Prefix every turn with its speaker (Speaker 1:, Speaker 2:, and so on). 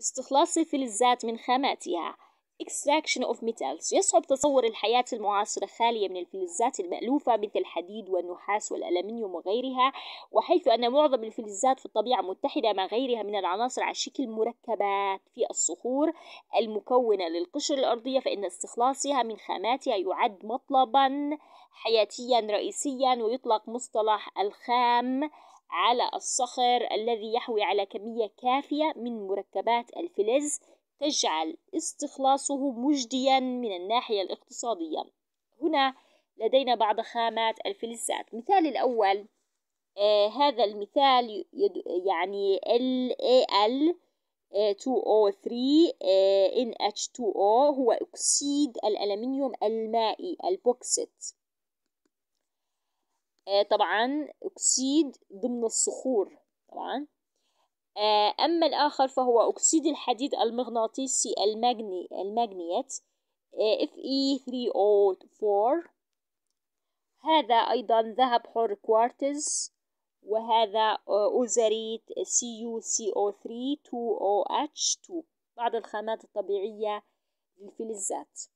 Speaker 1: استخلاص الفلزات من خاماتها extraction of metals يصعب تصور الحياة المعاصرة خالية من الفلزات المألوفة مثل الحديد والنحاس والألمنيوم وغيرها وحيث أن معظم الفلزات في الطبيعة متحدة مع غيرها من العناصر على شكل مركبات في الصخور المكونة للقشرة الأرضية فإن استخلاصها من خاماتها يعد مطلبا حياتيا رئيسيا ويطلق مصطلح الخام على الصخر الذي يحوي على كمية كافية من مركبات الفلز تجعل استخلاصه مجديا من الناحية الاقتصادية هنا لدينا بعض خامات الفلزات المثال الأول آه هذا المثال يعني LAL 2O3 NH2O هو أكسيد الألمنيوم المائي البوكسيت آه، طبعا أكسيد ضمن الصخور طبعا آه، أما الآخر فهو أكسيد الحديد المغناطيسي المغني المغنيات آه، Fe3O4 هذا أيضا ذهب حر كوارتز وهذا أوزريت CuCO3 2OH2 بعض الخامات الطبيعية للفلزات